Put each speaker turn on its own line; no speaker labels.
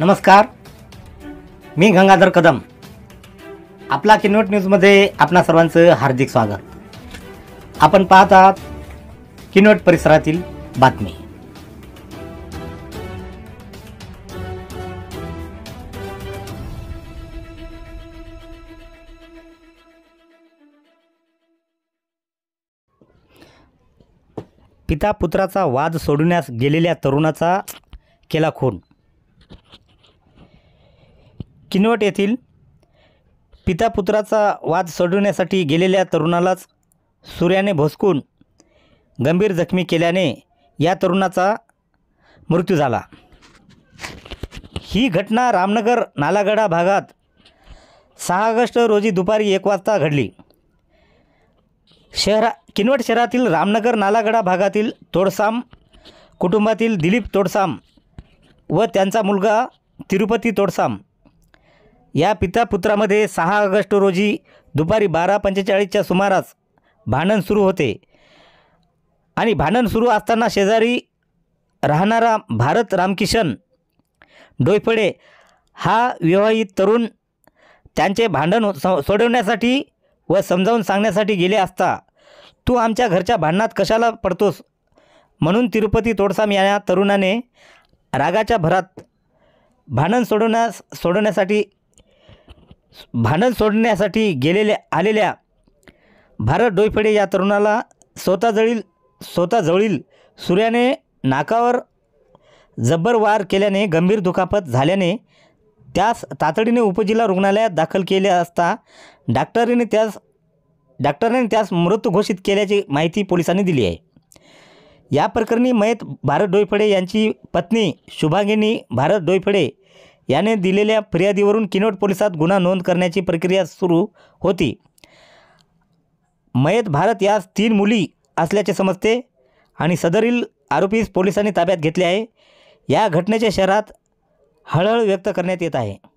नमस्कार मी गंगाधर कदम आपला किनवट न्यूजमध्ये आपणा सर्वांचं हार्दिक स्वागत आपण पाहत आहात किनवट परिसरातील बातमी पिता पुत्राचा वाद सोडण्यास गेलेल्या तरुणाचा केला खून किनवट येथील पिता पुत्राचा वाद सोडवण्यासाठी गेलेल्या तरुणालाच सूर्याने भोसकून गंभीर जखमी केल्याने या तरुणाचा मृत्यू झाला ही घटना रामनगर नालागडा भागात सहा ऑगस्ट रोजी दुपारी एक वाजता घडली शहरा किनवट शहरातील रामनगर नालागडा भागातील तोडसाम कुटुंबातील दिलीप तोडसाम व त्यांचा मुलगा तिरुपती तोडसाम या पिता पुत्रामध्ये सहा ऑगस्ट रोजी दुपारी बारा पंचेचाळीसच्या सुमारास भांडण सुरू होते आणि भांडण सुरू असताना शेजारी राहणारा भारत रामकिशन डोयफडे हा विवाहित तरुण त्यांचे भांडण सोडवण्यासाठी व समजावून सांगण्यासाठी गेले असता तू आमच्या घरच्या भांडणात कशाला पडतोस म्हणून तिरुपती तोडसाम या तरुणाने रागाच्या भरात भांडण सोडवण्यास सोडवण्यासाठी भांडण सोडण्यासाठी गेलेल्या आलेल्या भारत डोईफडे या तरुणाला स्वतःजवळील स्वतःजवळील सूर्याने नाकावर जबर वार केल्याने गंभीर दुखापत झाल्याने त्यास तातडीने उपजिल्हा रुग्णालयात दाखल केले असता डॉक्टरीने त्यास डॉक्टरने त्यास मृत घोषित केल्याची माहिती पोलिसांनी दिली आहे या प्रकरणी मयत भारत डोईफडे यांची पत्नी शुभांगिनी भारत डोईफडे याने दिलेल्या फिर्यादीवरून किनोट पोलिसात गुन्हा नोंद करण्याची प्रक्रिया सुरू होती मयत भारत यास तीन मुली असल्याचे समजते आणि सदरील आरोपीस पोलिसांनी ताब्यात घेतले आहे या घटनेच्या शहरात हळहळ व्यक्त करण्यात येत आहे